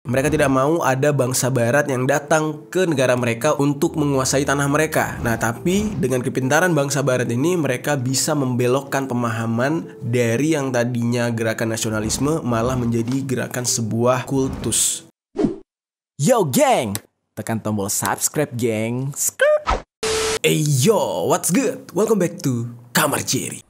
Mereka tidak mau ada bangsa barat yang datang ke negara mereka untuk menguasai tanah mereka. Nah, tapi dengan kepintaran bangsa barat ini mereka bisa membelokkan pemahaman dari yang tadinya gerakan nasionalisme malah menjadi gerakan sebuah kultus. Yo geng, tekan tombol subscribe geng. Skrr. Hey what's good? Welcome back to Kamar Jerry.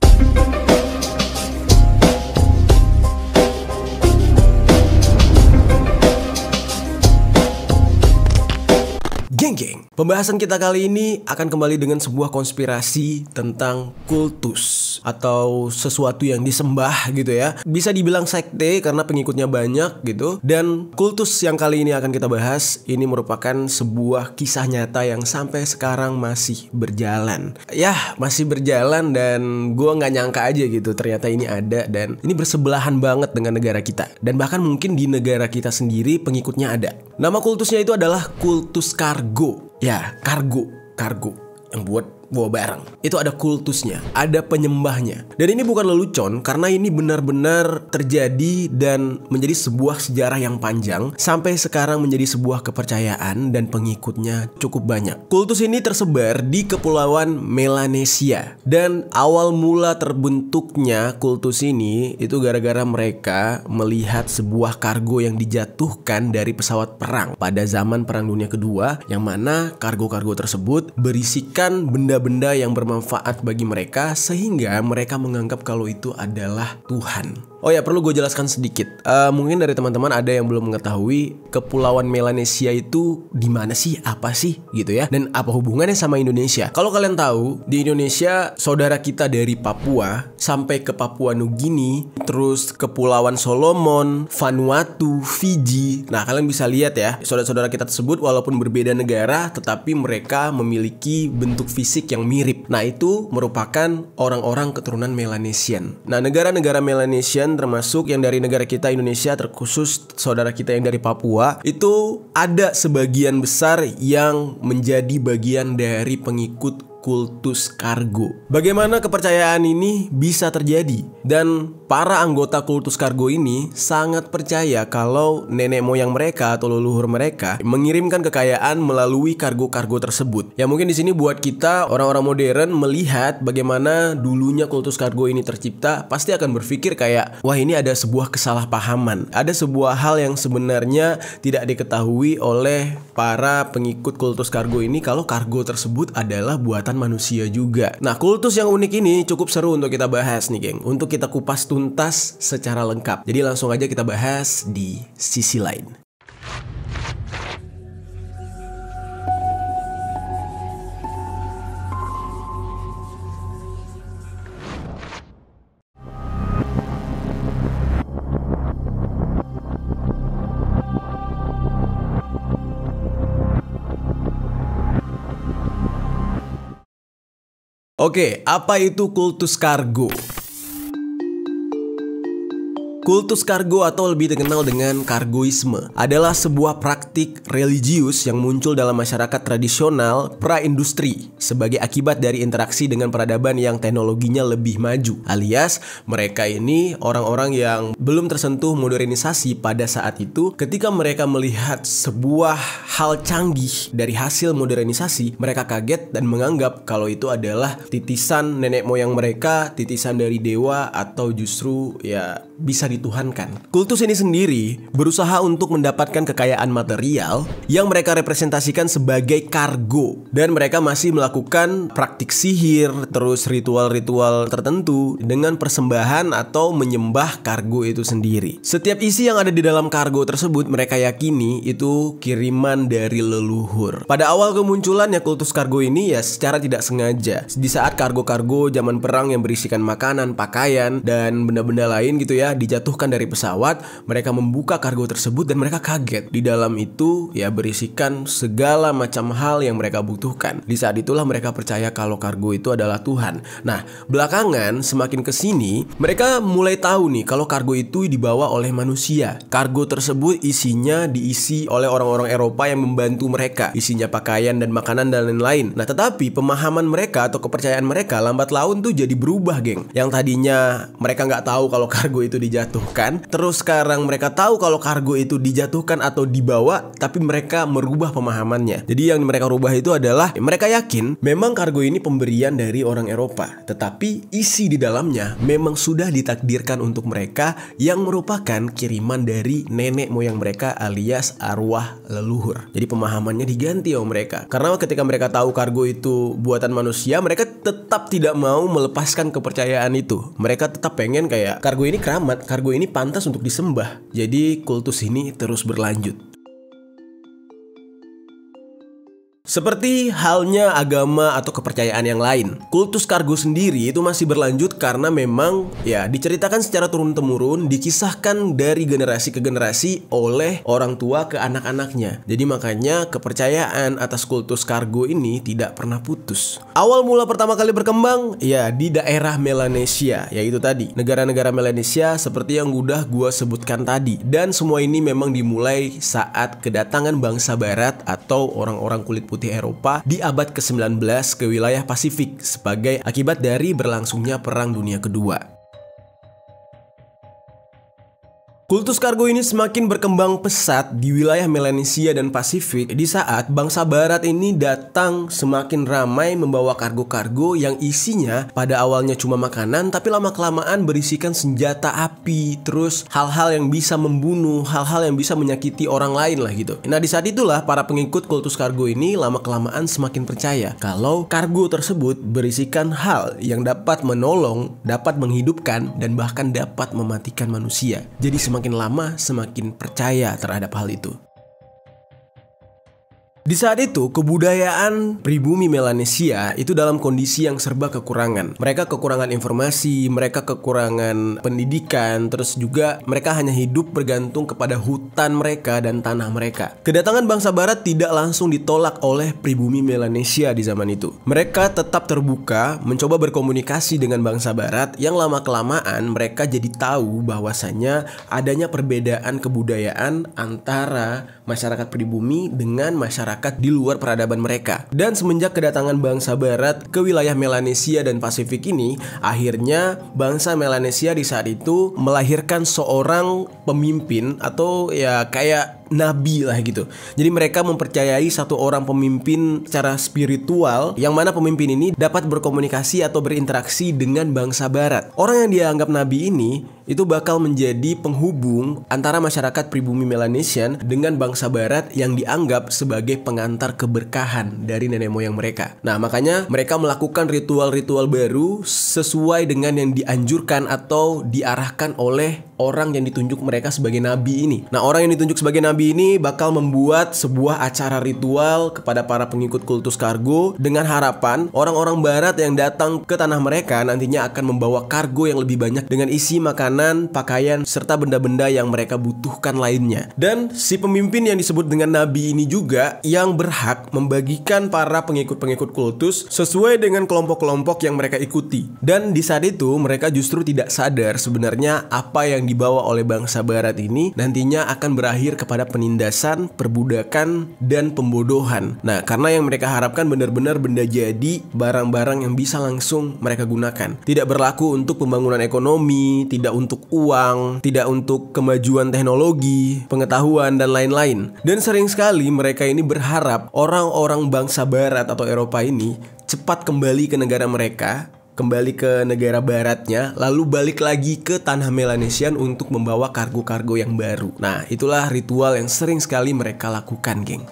Geng geng. Pembahasan kita kali ini akan kembali dengan sebuah konspirasi tentang kultus atau sesuatu yang disembah gitu ya. Bisa dibilang sekte karena pengikutnya banyak gitu. Dan kultus yang kali ini akan kita bahas ini merupakan sebuah kisah nyata yang sampai sekarang masih berjalan. Yah, masih berjalan dan gue nggak nyangka aja gitu ternyata ini ada dan ini bersebelahan banget dengan negara kita dan bahkan mungkin di negara kita sendiri pengikutnya ada. Nama kultusnya itu adalah kultus kargo kargo Ya, kargo, kargo yang buat bawa barang. Itu ada kultusnya, ada penyembahnya. Dan ini bukan lelucon karena ini benar-benar terjadi dan menjadi sebuah sejarah yang panjang sampai sekarang menjadi sebuah kepercayaan dan pengikutnya cukup banyak. Kultus ini tersebar di kepulauan Melanesia dan awal mula terbentuknya kultus ini itu gara-gara mereka melihat sebuah kargo yang dijatuhkan dari pesawat perang pada zaman Perang Dunia Kedua yang mana kargo-kargo tersebut berisikan benda benda-benda yang bermanfaat bagi mereka sehingga mereka menganggap kalau itu adalah Tuhan. Oh ya perlu gue jelaskan sedikit. Uh, mungkin dari teman-teman ada yang belum mengetahui kepulauan Melanesia itu di mana sih, apa sih gitu ya, dan apa hubungannya sama Indonesia? Kalau kalian tahu di Indonesia saudara kita dari Papua sampai ke Papua Nugini, terus kepulauan Solomon, Vanuatu, Fiji. Nah kalian bisa lihat ya saudara-saudara kita tersebut walaupun berbeda negara, tetapi mereka memiliki bentuk fisik yang mirip. Nah itu merupakan orang-orang keturunan Melanesian. Nah negara-negara Melanesian kalian termasuk yang dari negara kita Indonesia terkhusus saudara kita yang dari Papua itu ada sebagian besar yang menjadi bagian dari pengikut kultus kargo. Bagaimana kepercayaan ini bisa terjadi? Dan para anggota kultus kargo ini sangat percaya kalau nenek moyang mereka atau leluhur mereka mengirimkan kekayaan melalui kargo-kargo tersebut. Ya mungkin di sini buat kita orang-orang modern melihat bagaimana dulunya kultus kargo ini tercipta pasti akan berpikir kayak wah ini ada sebuah kesalahpahaman, ada sebuah hal yang sebenarnya tidak diketahui oleh para pengikut kultus kargo ini kalau kargo tersebut adalah buatan buatan manusia juga. Nah, kultus yang unik ini cukup seru untuk kita bahas nih, geng. Untuk kita kupas tuntas secara lengkap. Jadi langsung aja kita bahas di sisi lain. Oke, apa itu kultus kargo? Kultus kargo atau lebih dikenal dengan kargoisme adalah sebuah praktik religius yang muncul dalam masyarakat tradisional pra-industri sebagai akibat dari interaksi dengan peradaban yang teknologinya lebih maju. Alias, mereka ini orang-orang yang belum tersentuh modernisasi pada saat itu ketika mereka melihat sebuah hal canggih dari hasil modernisasi, mereka kaget dan menganggap kalau itu adalah titisan nenek moyang mereka, titisan dari dewa atau justru ya bisa dituhankan. Kultus ini sendiri berusaha untuk mendapatkan kekayaan material yang mereka representasikan sebagai kargo dan mereka masih melakukan melakukan praktik sihir, terus ritual-ritual tertentu dengan persembahan atau menyembah kargo itu sendiri. Setiap isi yang ada di dalam kargo tersebut mereka yakini itu kiriman dari leluhur. Pada awal kemunculannya kultus kargo ini ya secara tidak sengaja. Di saat kargo-kargo zaman perang yang berisikan makanan, pakaian, dan benda-benda lain gitu ya dijatuhkan dari pesawat, mereka membuka kargo tersebut dan mereka kaget. Di dalam itu ya berisikan segala macam hal yang mereka butuhkan. Di saat itulah mereka percaya kalau Kargo itu adalah Tuhan. Nah, belakangan semakin ke sini, mereka mulai tahu nih kalau Kargo itu dibawa oleh manusia. Kargo tersebut isinya diisi oleh orang-orang Eropa yang membantu mereka, isinya pakaian dan makanan dan lain-lain. Nah, tetapi pemahaman mereka atau kepercayaan mereka lambat laun tuh jadi berubah, geng. Yang tadinya mereka nggak tahu kalau Kargo itu dijatuhkan, terus sekarang mereka tahu kalau Kargo itu dijatuhkan atau dibawa, tapi mereka merubah pemahamannya. Jadi yang mereka rubah itu adalah mereka yakin memang kargo ini pemberian dari orang Eropa, tetapi isi di dalamnya memang sudah ditakdirkan untuk mereka yang merupakan kiriman dari nenek moyang mereka alias arwah leluhur. Jadi pemahamannya diganti oleh mereka. Karena ketika mereka tahu kargo itu buatan manusia, mereka tetap tidak mau melepaskan kepercayaan itu. Mereka tetap pengen kayak kargo ini keramat, kargo ini pantas untuk disembah. Jadi kultus ini terus berlanjut. Seperti halnya agama atau kepercayaan yang lain, kultus kargo sendiri itu masih berlanjut karena memang ya diceritakan secara turun-temurun, dikisahkan dari generasi ke generasi oleh orang tua ke anak-anaknya. Jadi makanya kepercayaan atas kultus kargo ini tidak pernah putus. Awal mula pertama kali berkembang ya di daerah Melanesia, yaitu tadi negara-negara Melanesia seperti yang udah gue sebutkan tadi. Dan semua ini memang dimulai saat kedatangan bangsa barat atau orang-orang kulit putih Putih Eropa di abad ke-19 ke wilayah Pasifik sebagai akibat dari berlangsungnya Perang Dunia Kedua. Kultus kargo ini semakin berkembang pesat di wilayah Melanesia dan Pasifik di saat bangsa barat ini datang semakin ramai membawa kargo-kargo yang isinya pada awalnya cuma makanan tapi lama-kelamaan berisikan senjata api terus hal-hal yang bisa membunuh, hal-hal yang bisa menyakiti orang lain lah gitu. Nah di saat itulah para pengikut kultus kargo ini lama-kelamaan semakin percaya kalau kargo tersebut berisikan hal yang dapat menolong, dapat menghidupkan, dan bahkan dapat mematikan manusia. Jadi semakin semakin lama semakin percaya terhadap hal itu. Di saat itu, kebudayaan pribumi Melanesia itu dalam kondisi yang serba kekurangan. Mereka kekurangan informasi, mereka kekurangan pendidikan, terus juga mereka hanya hidup bergantung kepada hutan mereka dan tanah mereka. Kedatangan bangsa barat tidak langsung ditolak oleh pribumi Melanesia di zaman itu. Mereka tetap terbuka, mencoba berkomunikasi dengan bangsa barat yang lama-kelamaan mereka jadi tahu bahwasanya adanya perbedaan kebudayaan antara masyarakat pribumi dengan masyarakat masyarakat di luar peradaban mereka. Dan semenjak kedatangan bangsa barat ke wilayah Melanesia dan Pasifik ini, akhirnya bangsa Melanesia di saat itu melahirkan seorang pemimpin atau ya kayak nabi lah gitu. Jadi mereka mempercayai satu orang pemimpin secara spiritual yang mana pemimpin ini dapat berkomunikasi atau berinteraksi dengan bangsa barat. Orang yang dianggap nabi ini itu bakal menjadi penghubung antara masyarakat pribumi Melanesian dengan bangsa barat yang dianggap sebagai pengantar keberkahan dari nenek moyang mereka. Nah, makanya mereka melakukan ritual-ritual baru sesuai dengan yang dianjurkan atau diarahkan oleh orang yang ditunjuk mereka sebagai nabi ini. Nah, orang yang ditunjuk sebagai nabi Nabi ini bakal membuat sebuah acara ritual kepada para pengikut kultus kargo dengan harapan orang-orang barat yang datang ke tanah mereka nantinya akan membawa kargo yang lebih banyak dengan isi makanan, pakaian, serta benda-benda yang mereka butuhkan lainnya. Dan si pemimpin yang disebut dengan Nabi ini juga yang berhak membagikan para pengikut-pengikut kultus sesuai dengan kelompok-kelompok yang mereka ikuti. Dan di saat itu mereka justru tidak sadar sebenarnya apa yang dibawa oleh bangsa barat ini nantinya akan berakhir kepada penindasan, perbudakan, dan pembodohan. Nah, karena yang mereka harapkan benar-benar benda jadi barang-barang yang bisa langsung mereka gunakan. Tidak berlaku untuk pembangunan ekonomi, tidak untuk uang, tidak untuk kemajuan teknologi, pengetahuan, dan lain-lain. Dan sering sekali mereka ini berharap orang-orang bangsa barat atau Eropa ini cepat kembali ke negara mereka kembali ke negara baratnya, lalu balik lagi ke tanah Melanesian untuk membawa kargo-kargo yang baru. Nah, itulah ritual yang sering sekali mereka lakukan, geng.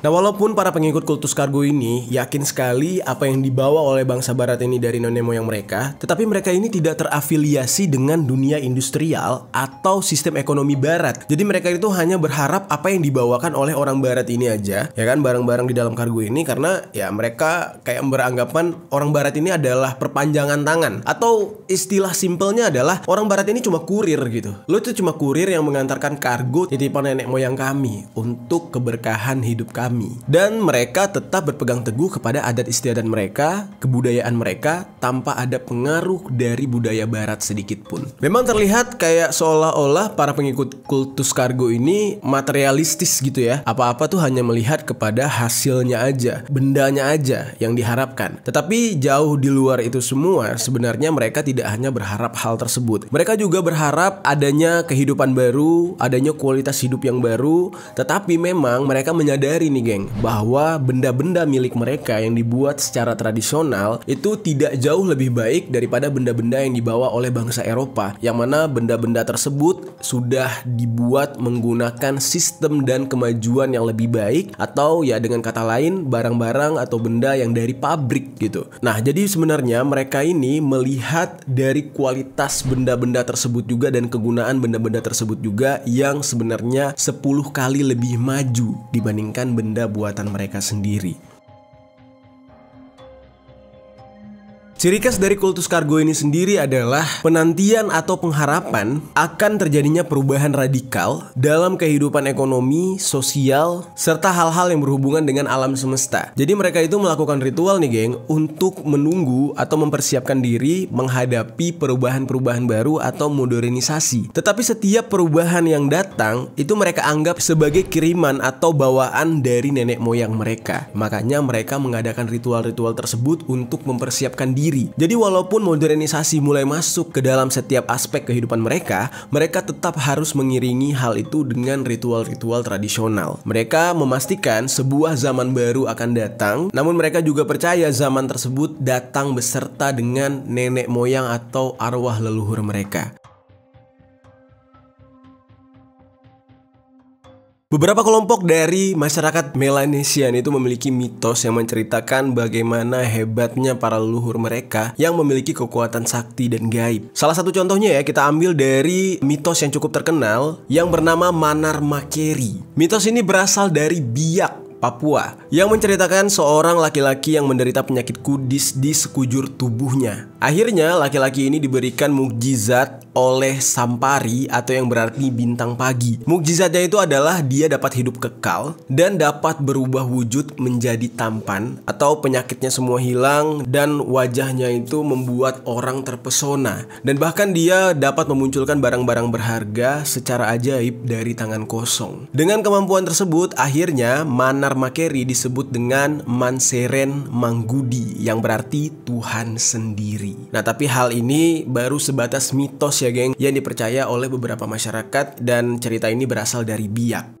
Nah walaupun para pengikut kultus kargo ini yakin sekali apa yang dibawa oleh bangsa barat ini dari nenek moyang mereka Tetapi mereka ini tidak terafiliasi dengan dunia industrial atau sistem ekonomi barat Jadi mereka itu hanya berharap apa yang dibawakan oleh orang barat ini aja Ya kan barang-barang di dalam kargo ini karena ya mereka kayak beranggapan orang barat ini adalah perpanjangan tangan Atau istilah simpelnya adalah orang barat ini cuma kurir gitu Lo itu cuma kurir yang mengantarkan kargo titipan nenek moyang kami untuk keberkahan hidup kami kami dan mereka tetap berpegang teguh kepada adat istiadat mereka, kebudayaan mereka tanpa ada pengaruh dari budaya barat sedikit pun. Memang terlihat kayak seolah-olah para pengikut kultus kargo ini materialistis gitu ya. Apa-apa tuh hanya melihat kepada hasilnya aja, bendanya aja yang diharapkan. Tetapi jauh di luar itu semua, sebenarnya mereka tidak hanya berharap hal tersebut. Mereka juga berharap adanya kehidupan baru, adanya kualitas hidup yang baru, tetapi memang mereka menyadari nih nih geng, bahwa benda-benda milik mereka yang dibuat secara tradisional itu tidak jauh lebih baik daripada benda-benda yang dibawa oleh bangsa Eropa, yang mana benda-benda tersebut sudah dibuat menggunakan sistem dan kemajuan yang lebih baik, atau ya dengan kata lain barang-barang atau benda yang dari pabrik gitu. Nah, jadi sebenarnya mereka ini melihat dari kualitas benda-benda tersebut juga dan kegunaan benda-benda tersebut juga yang sebenarnya 10 kali lebih maju dibandingkan benda benda buatan mereka sendiri Ciri khas dari kultus kargo ini sendiri adalah penantian atau pengharapan akan terjadinya perubahan radikal dalam kehidupan ekonomi, sosial, serta hal-hal yang berhubungan dengan alam semesta. Jadi mereka itu melakukan ritual nih geng untuk menunggu atau mempersiapkan diri menghadapi perubahan-perubahan baru atau modernisasi. Tetapi setiap perubahan yang datang itu mereka anggap sebagai kiriman atau bawaan dari nenek moyang mereka. Makanya mereka mengadakan ritual-ritual tersebut untuk mempersiapkan diri sendiri. Jadi walaupun modernisasi mulai masuk ke dalam setiap aspek kehidupan mereka, mereka tetap harus mengiringi hal itu dengan ritual-ritual tradisional. Mereka memastikan sebuah zaman baru akan datang, namun mereka juga percaya zaman tersebut datang beserta dengan nenek moyang atau arwah leluhur mereka. Beberapa kelompok dari masyarakat Melanesian itu memiliki mitos yang menceritakan bagaimana hebatnya para leluhur mereka yang memiliki kekuatan sakti dan gaib. Salah satu contohnya ya kita ambil dari mitos yang cukup terkenal yang bernama Manar Makeri. Mitos ini berasal dari biak Papua, yang menceritakan seorang laki-laki yang menderita penyakit kudis di sekujur tubuhnya. Akhirnya, laki-laki ini diberikan mukjizat oleh Sampari atau yang berarti bintang pagi. Mukjizatnya itu adalah dia dapat hidup kekal dan dapat berubah wujud menjadi tampan atau penyakitnya semua hilang dan wajahnya itu membuat orang terpesona dan bahkan dia dapat memunculkan barang-barang berharga secara ajaib dari tangan kosong. Dengan kemampuan tersebut akhirnya mana Karmakeri disebut dengan Manseren Manggudi yang berarti Tuhan sendiri. Nah, tapi hal ini baru sebatas mitos ya, geng, yang dipercaya oleh beberapa masyarakat dan cerita ini berasal dari biak.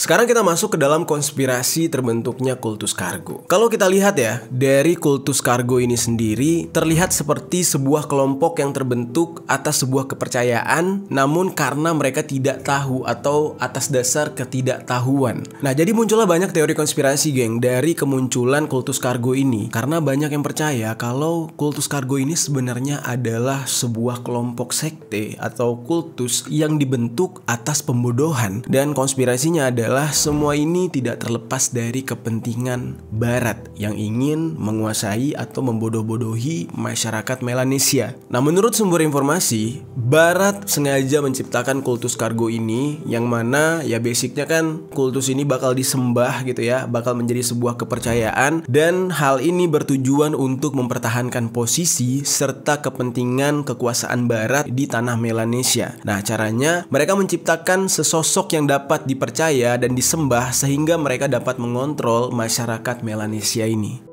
Sekarang kita masuk ke dalam konspirasi terbentuknya kultus kargo. Kalau kita lihat ya, dari kultus kargo ini sendiri terlihat seperti sebuah kelompok yang terbentuk atas sebuah kepercayaan, namun karena mereka tidak tahu atau atas dasar ketidaktahuan. Nah, jadi muncullah banyak teori konspirasi, geng, dari kemunculan kultus kargo ini karena banyak yang percaya kalau kultus kargo ini sebenarnya adalah sebuah kelompok sekte atau kultus yang dibentuk atas pembodohan dan konspirasinya ada adalah semua ini tidak terlepas dari kepentingan Barat yang ingin menguasai atau membodoh-bodohi masyarakat Melanesia. Nah, menurut sumber informasi, Barat sengaja menciptakan kultus kargo ini yang mana ya basicnya kan kultus ini bakal disembah gitu ya, bakal menjadi sebuah kepercayaan dan hal ini bertujuan untuk mempertahankan posisi serta kepentingan kekuasaan Barat di tanah Melanesia. Nah, caranya mereka menciptakan sesosok yang dapat dipercaya dan disembah sehingga mereka dapat mengontrol masyarakat Melanesia ini.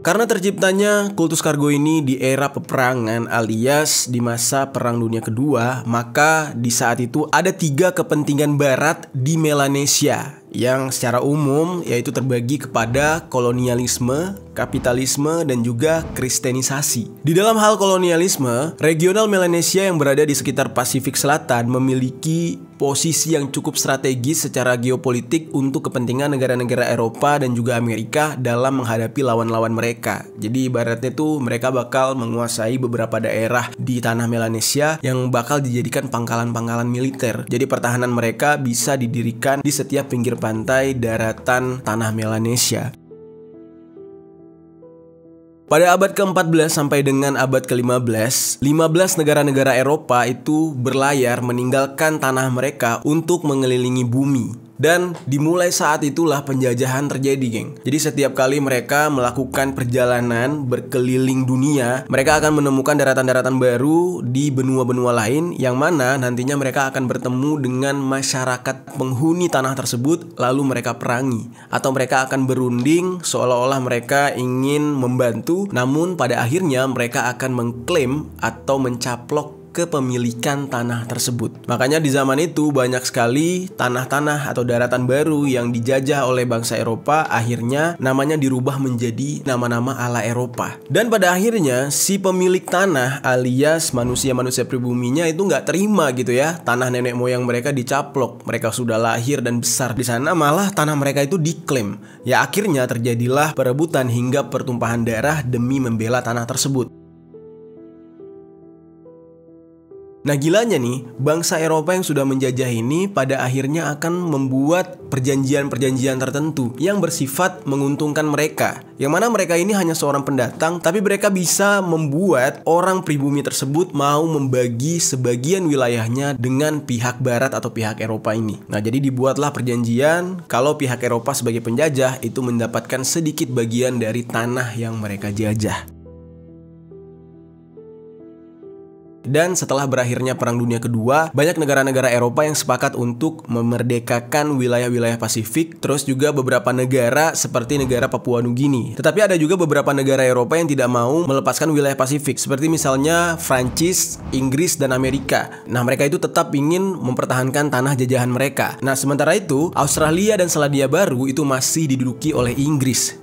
Karena terciptanya kultus kargo ini di era peperangan alias di masa Perang Dunia Kedua, maka di saat itu ada tiga kepentingan barat di Melanesia yang secara umum yaitu terbagi kepada kolonialisme, kapitalisme, dan juga kristenisasi. Di dalam hal kolonialisme, regional Melanesia yang berada di sekitar Pasifik Selatan memiliki posisi yang cukup strategis secara geopolitik untuk kepentingan negara-negara Eropa dan juga Amerika dalam menghadapi lawan-lawan mereka. Jadi ibaratnya tuh mereka bakal menguasai beberapa daerah di tanah Melanesia yang bakal dijadikan pangkalan-pangkalan militer. Jadi pertahanan mereka bisa didirikan di setiap pinggir pantai daratan tanah Melanesia. Pada abad ke-14 sampai dengan abad ke-15, 15 negara-negara Eropa itu berlayar meninggalkan tanah mereka untuk mengelilingi bumi dan dimulai saat itulah penjajahan terjadi, geng. Jadi setiap kali mereka melakukan perjalanan berkeliling dunia, mereka akan menemukan daratan-daratan baru di benua-benua lain yang mana nantinya mereka akan bertemu dengan masyarakat penghuni tanah tersebut lalu mereka perangi atau mereka akan berunding seolah-olah mereka ingin membantu namun pada akhirnya mereka akan mengklaim atau mencaplok kepemilikan tanah tersebut. Makanya di zaman itu banyak sekali tanah-tanah atau daratan baru yang dijajah oleh bangsa Eropa akhirnya namanya dirubah menjadi nama-nama ala Eropa. Dan pada akhirnya si pemilik tanah alias manusia-manusia pribuminya itu nggak terima gitu ya tanah nenek moyang mereka dicaplok. Mereka sudah lahir dan besar di sana malah tanah mereka itu diklaim. Ya akhirnya terjadilah perebutan hingga pertumpahan darah demi membela tanah tersebut. Nah gilanya nih, bangsa Eropa yang sudah menjajah ini pada akhirnya akan membuat perjanjian-perjanjian tertentu yang bersifat menguntungkan mereka. Yang mana mereka ini hanya seorang pendatang, tapi mereka bisa membuat orang pribumi tersebut mau membagi sebagian wilayahnya dengan pihak barat atau pihak Eropa ini. Nah jadi dibuatlah perjanjian kalau pihak Eropa sebagai penjajah itu mendapatkan sedikit bagian dari tanah yang mereka jajah. Dan setelah berakhirnya Perang Dunia Kedua, banyak negara-negara Eropa yang sepakat untuk memerdekakan wilayah-wilayah Pasifik, terus juga beberapa negara seperti negara Papua Nugini. Tetapi ada juga beberapa negara Eropa yang tidak mau melepaskan wilayah Pasifik, seperti misalnya Prancis, Inggris, dan Amerika. Nah, mereka itu tetap ingin mempertahankan tanah jajahan mereka. Nah, sementara itu, Australia dan Selandia Baru itu masih diduduki oleh Inggris.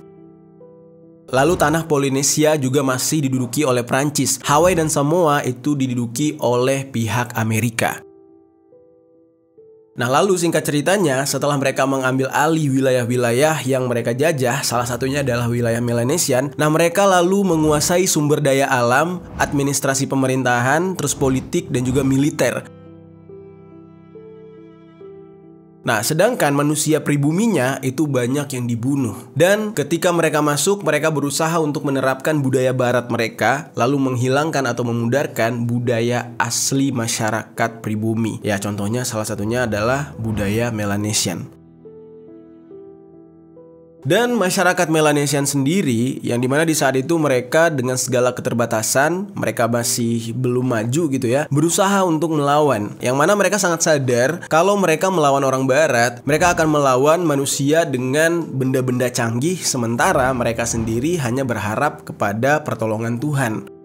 Lalu tanah Polinesia juga masih diduduki oleh Prancis. Hawaii dan Samoa itu diduduki oleh pihak Amerika. Nah lalu singkat ceritanya setelah mereka mengambil alih wilayah-wilayah yang mereka jajah Salah satunya adalah wilayah Melanesian Nah mereka lalu menguasai sumber daya alam, administrasi pemerintahan, terus politik dan juga militer Nah, sedangkan manusia pribuminya itu banyak yang dibunuh. Dan ketika mereka masuk, mereka berusaha untuk menerapkan budaya barat mereka, lalu menghilangkan atau memudarkan budaya asli masyarakat pribumi. Ya, contohnya salah satunya adalah budaya Melanesian. Dan masyarakat Melanesian sendiri yang dimana di saat itu mereka dengan segala keterbatasan mereka masih belum maju gitu ya berusaha untuk melawan yang mana mereka sangat sadar kalau mereka melawan orang barat mereka akan melawan manusia dengan benda-benda canggih sementara mereka sendiri hanya berharap kepada pertolongan Tuhan.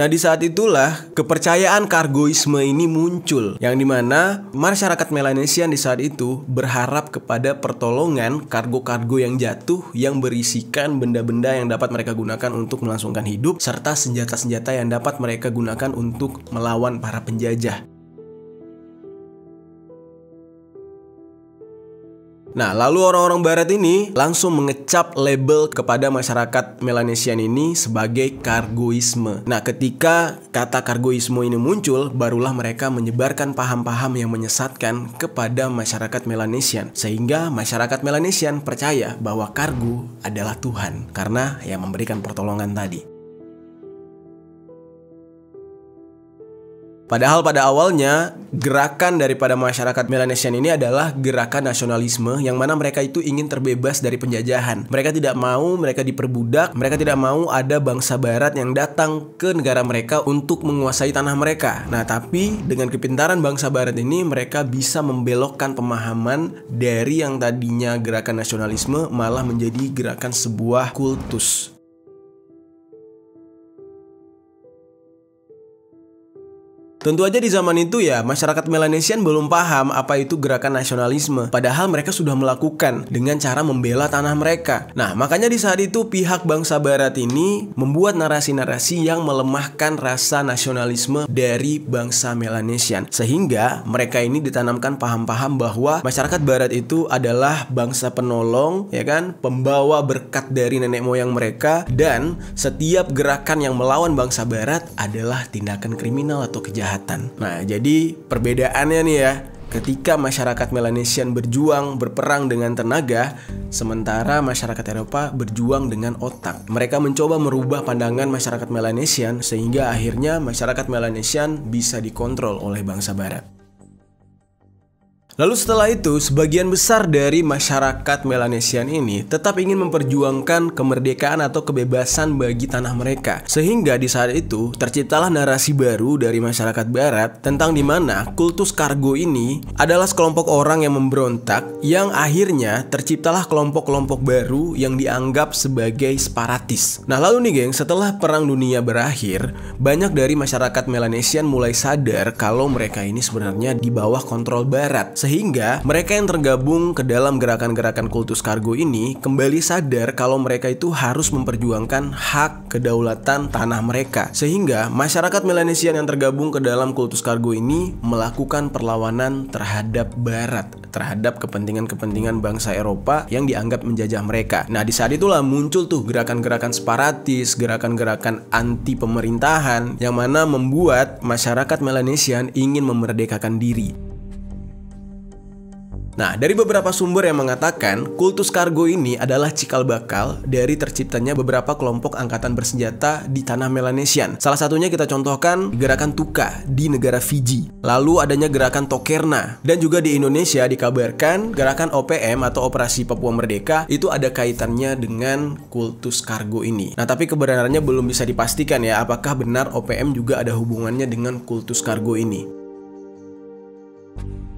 Nah di saat itulah kepercayaan kargoisme ini muncul yang dimana masyarakat Melanesian di saat itu berharap kepada pertolongan kargo-kargo yang jatuh yang berisikan benda-benda yang dapat mereka gunakan untuk melangsungkan hidup serta senjata-senjata yang dapat mereka gunakan untuk melawan para penjajah. Nah, lalu orang-orang barat ini langsung mengecap label kepada masyarakat Melanesian ini sebagai kargoisme. Nah, ketika kata kargoisme ini muncul, barulah mereka menyebarkan paham-paham yang menyesatkan kepada masyarakat Melanesian. Sehingga masyarakat Melanesian percaya bahwa kargo adalah Tuhan karena yang memberikan pertolongan tadi. Padahal pada awalnya gerakan daripada masyarakat Melanesian ini adalah gerakan nasionalisme yang mana mereka itu ingin terbebas dari penjajahan. Mereka tidak mau mereka diperbudak, mereka tidak mau ada bangsa barat yang datang ke negara mereka untuk menguasai tanah mereka. Nah, tapi dengan kepintaran bangsa barat ini mereka bisa membelokkan pemahaman dari yang tadinya gerakan nasionalisme malah menjadi gerakan sebuah kultus. Tentu aja di zaman itu ya, masyarakat Melanesian belum paham apa itu gerakan nasionalisme, padahal mereka sudah melakukan dengan cara membela tanah mereka. Nah, makanya di saat itu pihak bangsa barat ini membuat narasi-narasi yang melemahkan rasa nasionalisme dari bangsa Melanesian. Sehingga mereka ini ditanamkan paham-paham bahwa masyarakat barat itu adalah bangsa penolong, ya kan, pembawa berkat dari nenek moyang mereka dan setiap gerakan yang melawan bangsa barat adalah tindakan kriminal atau kejahatan kejahatan. Nah, jadi perbedaannya nih ya, ketika masyarakat Melanesian berjuang berperang dengan tenaga, sementara masyarakat Eropa berjuang dengan otak. Mereka mencoba merubah pandangan masyarakat Melanesian sehingga akhirnya masyarakat Melanesian bisa dikontrol oleh bangsa barat. Lalu setelah itu, sebagian besar dari masyarakat Melanesian ini tetap ingin memperjuangkan kemerdekaan atau kebebasan bagi tanah mereka. Sehingga di saat itu terciptalah narasi baru dari masyarakat barat tentang di mana kultus kargo ini adalah sekelompok orang yang memberontak yang akhirnya terciptalah kelompok-kelompok baru yang dianggap sebagai separatis. Nah, lalu nih geng, setelah perang dunia berakhir, banyak dari masyarakat Melanesian mulai sadar kalau mereka ini sebenarnya di bawah kontrol barat sehingga mereka yang tergabung ke dalam gerakan-gerakan kultus kargo ini kembali sadar kalau mereka itu harus memperjuangkan hak kedaulatan tanah mereka. Sehingga masyarakat Melanesian yang tergabung ke dalam kultus kargo ini melakukan perlawanan terhadap barat, terhadap kepentingan-kepentingan bangsa Eropa yang dianggap menjajah mereka. Nah, di saat itulah muncul tuh gerakan-gerakan separatis, gerakan-gerakan anti pemerintahan yang mana membuat masyarakat Melanesian ingin memerdekakan diri. Nah, dari beberapa sumber yang mengatakan kultus kargo ini adalah cikal bakal dari terciptanya beberapa kelompok angkatan bersenjata di tanah Melanesian. Salah satunya kita contohkan gerakan Tuka di negara Fiji, lalu adanya gerakan Tokerna, dan juga di Indonesia dikabarkan gerakan OPM atau Operasi Papua Merdeka itu ada kaitannya dengan kultus kargo ini. Nah, tapi kebenarannya belum bisa dipastikan ya apakah benar OPM juga ada hubungannya dengan kultus kargo ini.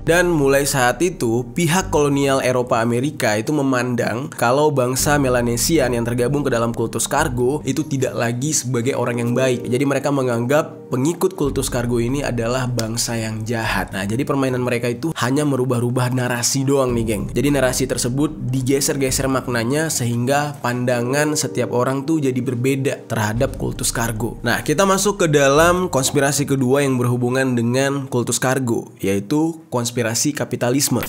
Dan mulai saat itu, pihak kolonial Eropa Amerika itu memandang kalau bangsa Melanesian yang tergabung ke dalam kultus kargo itu tidak lagi sebagai orang yang baik. Jadi mereka menganggap pengikut kultus kargo ini adalah bangsa yang jahat. Nah, jadi permainan mereka itu hanya merubah-rubah narasi doang nih, geng. Jadi narasi tersebut digeser-geser maknanya sehingga pandangan setiap orang tuh jadi berbeda terhadap kultus kargo. Nah, kita masuk ke dalam konspirasi kedua yang berhubungan dengan kultus kargo, yaitu konspirasi konspirasi kapitalisme.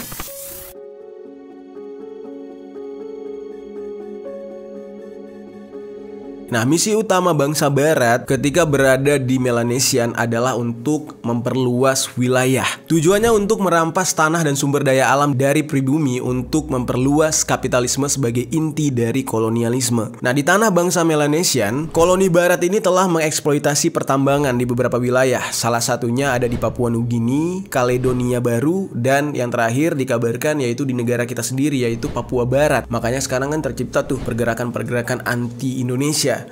Nah, misi utama bangsa barat ketika berada di Melanesian adalah untuk memperluas wilayah. Tujuannya untuk merampas tanah dan sumber daya alam dari pribumi untuk memperluas kapitalisme sebagai inti dari kolonialisme. Nah, di tanah bangsa Melanesian, koloni barat ini telah mengeksploitasi pertambangan di beberapa wilayah. Salah satunya ada di Papua Nugini, Kaledonia Baru, dan yang terakhir dikabarkan yaitu di negara kita sendiri yaitu Papua Barat. Makanya sekarang kan tercipta tuh pergerakan-pergerakan anti Indonesia.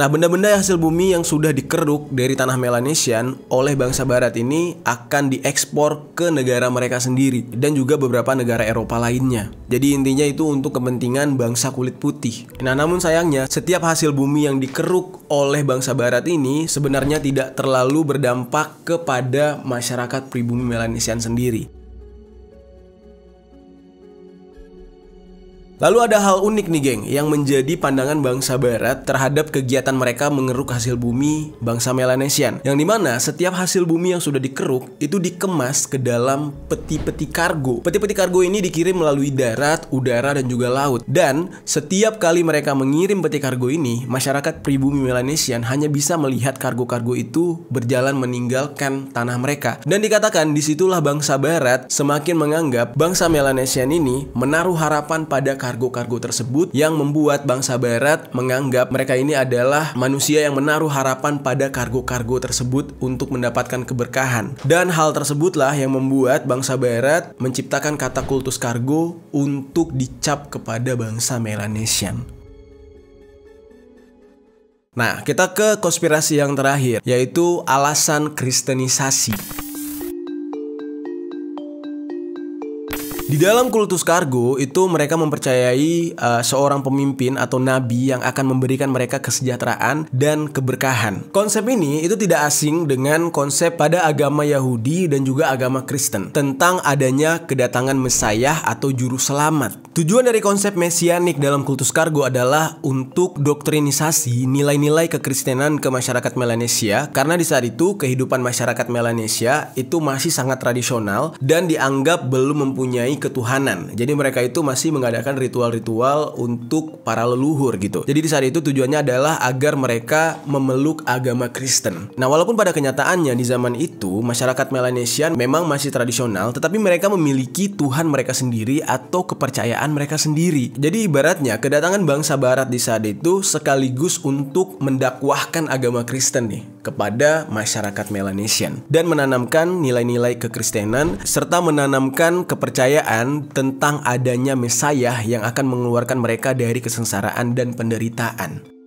Nah, benda-benda hasil bumi yang sudah dikeruk dari tanah Melanesian oleh bangsa barat ini akan diekspor ke negara mereka sendiri dan juga beberapa negara Eropa lainnya. Jadi intinya itu untuk kepentingan bangsa kulit putih. Nah, namun sayangnya setiap hasil bumi yang dikeruk oleh bangsa barat ini sebenarnya tidak terlalu berdampak kepada masyarakat pribumi Melanesian sendiri. Lalu ada hal unik nih geng yang menjadi pandangan bangsa barat terhadap kegiatan mereka mengeruk hasil bumi bangsa Melanesian yang dimana setiap hasil bumi yang sudah dikeruk itu dikemas ke dalam peti-peti kargo. Peti-peti kargo ini dikirim melalui darat, udara, dan juga laut. Dan setiap kali mereka mengirim peti kargo ini, masyarakat pribumi Melanesian hanya bisa melihat kargo-kargo itu berjalan meninggalkan tanah mereka. Dan dikatakan disitulah bangsa barat semakin menganggap bangsa Melanesian ini menaruh harapan pada kargo kargo-kargo tersebut yang membuat bangsa barat menganggap mereka ini adalah manusia yang menaruh harapan pada kargo-kargo tersebut untuk mendapatkan keberkahan. Dan hal tersebutlah yang membuat bangsa barat menciptakan kata kultus kargo untuk dicap kepada bangsa Melanesian. Nah, kita ke konspirasi yang terakhir, yaitu alasan kristenisasi. Di dalam kultus kargo itu mereka mempercayai uh, seorang pemimpin atau nabi yang akan memberikan mereka kesejahteraan dan keberkahan. Konsep ini itu tidak asing dengan konsep pada agama Yahudi dan juga agama Kristen tentang adanya kedatangan Mesiah atau juru selamat. Tujuan dari konsep mesianik dalam kultus kargo adalah untuk doktrinisasi nilai-nilai kekristenan ke masyarakat Melanesia karena di saat itu kehidupan masyarakat Melanesia itu masih sangat tradisional dan dianggap belum mempunyai ketuhanan. Jadi mereka itu masih mengadakan ritual-ritual untuk para leluhur gitu. Jadi di saat itu tujuannya adalah agar mereka memeluk agama Kristen. Nah, walaupun pada kenyataannya di zaman itu masyarakat Melanesia memang masih tradisional, tetapi mereka memiliki tuhan mereka sendiri atau kepercayaan kekayaan mereka sendiri. Jadi ibaratnya kedatangan bangsa barat di saat itu sekaligus untuk mendakwahkan agama Kristen nih kepada masyarakat Melanesian dan menanamkan nilai-nilai kekristenan serta menanamkan kepercayaan tentang adanya Mesiah yang akan mengeluarkan mereka dari kesengsaraan dan penderitaan.